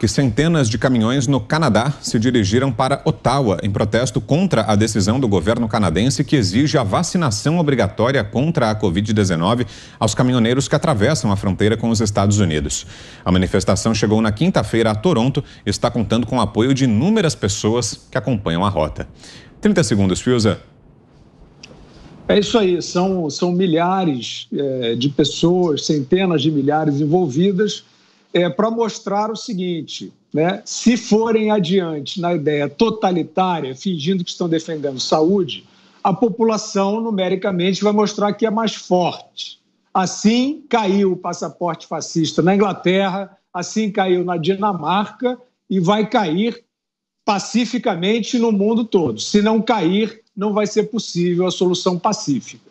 que centenas de caminhões no Canadá se dirigiram para Ottawa em protesto contra a decisão do governo canadense que exige a vacinação obrigatória contra a Covid-19 aos caminhoneiros que atravessam a fronteira com os Estados Unidos. A manifestação chegou na quinta-feira a Toronto e está contando com o apoio de inúmeras pessoas que acompanham a rota. 30 segundos, Fiuza. É isso aí, são, são milhares é, de pessoas, centenas de milhares envolvidas é, para mostrar o seguinte: né? se forem adiante na ideia totalitária, fingindo que estão defendendo saúde, a população numericamente vai mostrar que é mais forte. Assim caiu o passaporte fascista na Inglaterra, assim caiu na Dinamarca e vai cair pacificamente no mundo todo. Se não cair, não vai ser possível a solução pacífica.